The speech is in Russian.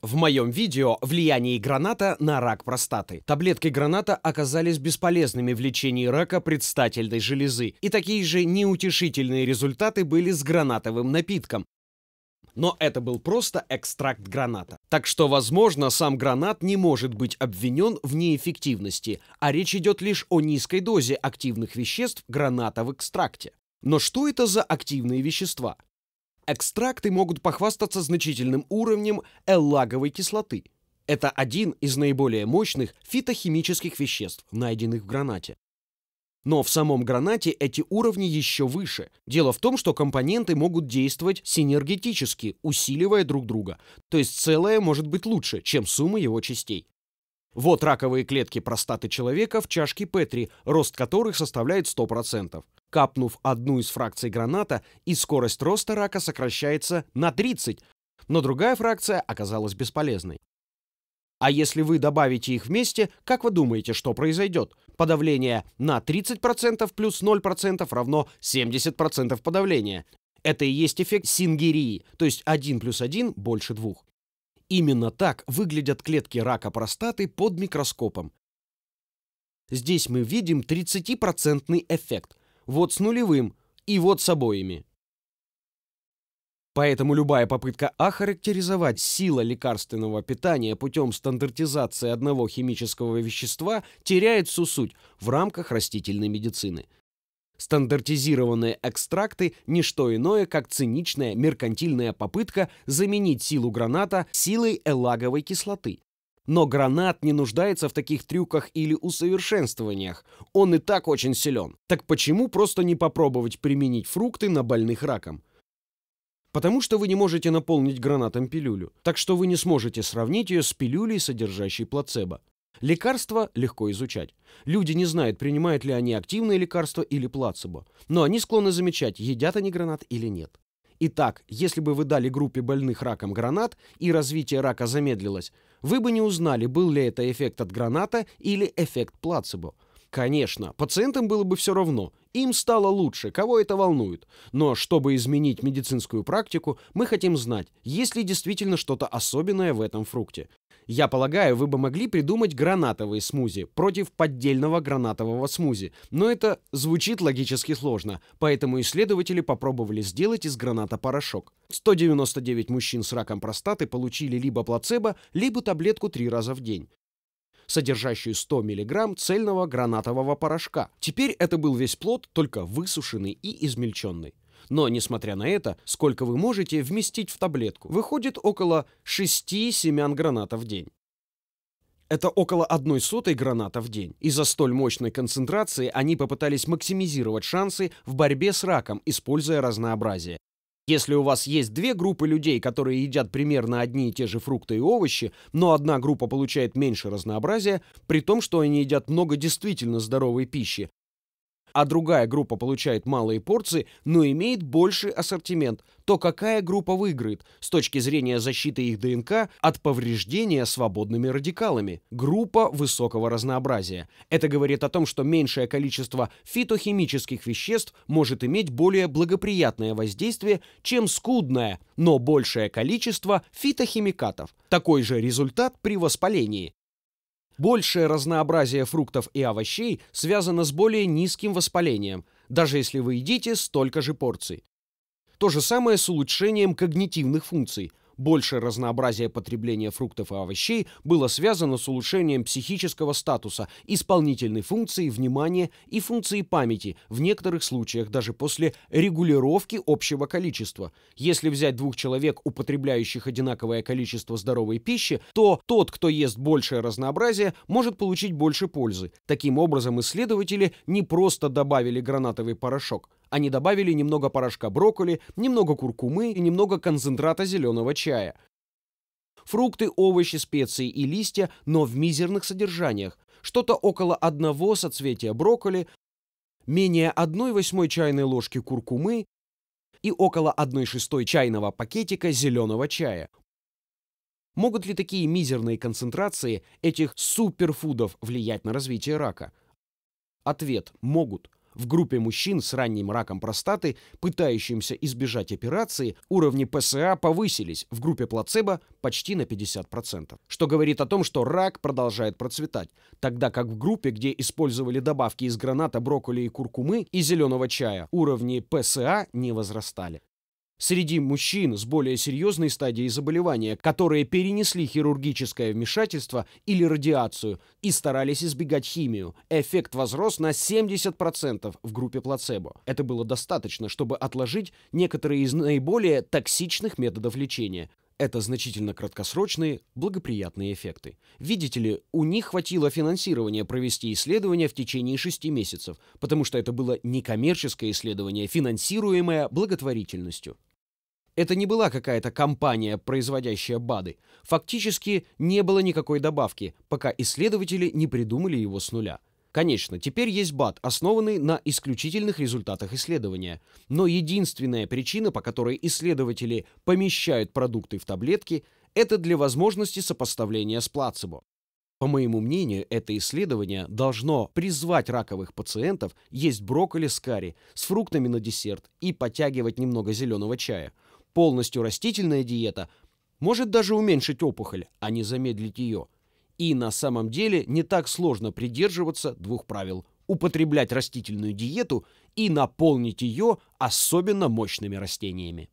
В моем видео «Влияние граната на рак простаты». Таблетки граната оказались бесполезными в лечении рака предстательной железы. И такие же неутешительные результаты были с гранатовым напитком. Но это был просто экстракт граната. Так что, возможно, сам гранат не может быть обвинен в неэффективности, а речь идет лишь о низкой дозе активных веществ граната в экстракте. Но что это за активные вещества? Экстракты могут похвастаться значительным уровнем эллаговой кислоты. Это один из наиболее мощных фитохимических веществ, найденных в гранате. Но в самом гранате эти уровни еще выше. Дело в том, что компоненты могут действовать синергетически, усиливая друг друга. То есть целое может быть лучше, чем сумма его частей. Вот раковые клетки простаты человека в чашке Петри, рост которых составляет 100%. Капнув одну из фракций граната, и скорость роста рака сокращается на 30, но другая фракция оказалась бесполезной. А если вы добавите их вместе, как вы думаете, что произойдет? Подавление на 30% плюс 0% равно 70% подавления. Это и есть эффект сингерии, то есть 1 плюс 1 больше 2. Именно так выглядят клетки рака простаты под микроскопом. Здесь мы видим 30% эффект. Вот с нулевым и вот с обоими. Поэтому любая попытка охарактеризовать сила лекарственного питания путем стандартизации одного химического вещества теряет всю суть в рамках растительной медицины – Стандартизированные экстракты – не что иное, как циничная меркантильная попытка заменить силу граната силой элаговой кислоты. Но гранат не нуждается в таких трюках или усовершенствованиях. Он и так очень силен. Так почему просто не попробовать применить фрукты на больных раком? Потому что вы не можете наполнить гранатом пилюлю, так что вы не сможете сравнить ее с пилюлей, содержащей плацебо. Лекарства легко изучать. Люди не знают, принимают ли они активные лекарства или плацебо, но они склонны замечать, едят они гранат или нет. Итак, если бы вы дали группе больных раком гранат и развитие рака замедлилось, вы бы не узнали, был ли это эффект от граната или эффект плацебо. Конечно, пациентам было бы все равно, им стало лучше, кого это волнует. Но чтобы изменить медицинскую практику, мы хотим знать, есть ли действительно что-то особенное в этом фрукте. Я полагаю, вы бы могли придумать гранатовые смузи против поддельного гранатового смузи, но это звучит логически сложно, поэтому исследователи попробовали сделать из граната порошок. 199 мужчин с раком простаты получили либо плацебо, либо таблетку три раза в день содержащую 100 мг цельного гранатового порошка. Теперь это был весь плод, только высушенный и измельченный. Но, несмотря на это, сколько вы можете вместить в таблетку? Выходит около 6 семян граната в день. Это около одной сотой граната в день. Из-за столь мощной концентрации они попытались максимизировать шансы в борьбе с раком, используя разнообразие. Если у вас есть две группы людей, которые едят примерно одни и те же фрукты и овощи, но одна группа получает меньше разнообразия, при том, что они едят много действительно здоровой пищи, а другая группа получает малые порции, но имеет больший ассортимент, то какая группа выиграет с точки зрения защиты их ДНК от повреждения свободными радикалами? Группа высокого разнообразия. Это говорит о том, что меньшее количество фитохимических веществ может иметь более благоприятное воздействие, чем скудное, но большее количество фитохимикатов. Такой же результат при воспалении. Большее разнообразие фруктов и овощей связано с более низким воспалением, даже если вы едите столько же порций. То же самое с улучшением когнитивных функций – большее разнообразие потребления фруктов и овощей было связано с улучшением психического статуса, исполнительной функции внимания и функции памяти, в некоторых случаях даже после регулировки общего количества. Если взять двух человек, употребляющих одинаковое количество здоровой пищи, то тот, кто ест большее разнообразие, может получить больше пользы. Таким образом, исследователи не просто добавили гранатовый порошок – они добавили немного порошка брокколи, немного куркумы и немного концентрата зеленого чая. Фрукты, овощи, специи и листья, но в мизерных содержаниях. Что-то около одного соцветия брокколи, менее 1 восьмой чайной ложки куркумы и около 1 шестой чайного пакетика зеленого чая. Могут ли такие мизерные концентрации этих суперфудов влиять на развитие рака? Ответ – могут. В группе мужчин с ранним раком простаты, пытающимся избежать операции, уровни ПСА повысились, в группе плацебо почти на 50%, что говорит о том, что рак продолжает процветать, тогда как в группе, где использовали добавки из граната, брокколи и куркумы и зеленого чая, уровни ПСА не возрастали. Среди мужчин с более серьезной стадией заболевания, которые перенесли хирургическое вмешательство или радиацию и старались избегать химию, эффект возрос на 70% в группе плацебо. Это было достаточно, чтобы отложить некоторые из наиболее токсичных методов лечения это значительно краткосрочные, благоприятные эффекты. Видите ли, у них хватило финансирования провести исследование в течение шести месяцев, потому что это было некоммерческое исследование, финансируемое благотворительностью. Это не была какая-то компания, производящая БАДы. Фактически не было никакой добавки, пока исследователи не придумали его с нуля. Конечно, теперь есть БАД, основанный на исключительных результатах исследования. Но единственная причина, по которой исследователи помещают продукты в таблетки, это для возможности сопоставления с плацебо. По моему мнению, это исследование должно призвать раковых пациентов есть брокколи с карри, с фруктами на десерт и потягивать немного зеленого чая полностью растительная диета может даже уменьшить опухоль, а не замедлить ее. И на самом деле не так сложно придерживаться двух правил – употреблять растительную диету и наполнить ее особенно мощными растениями.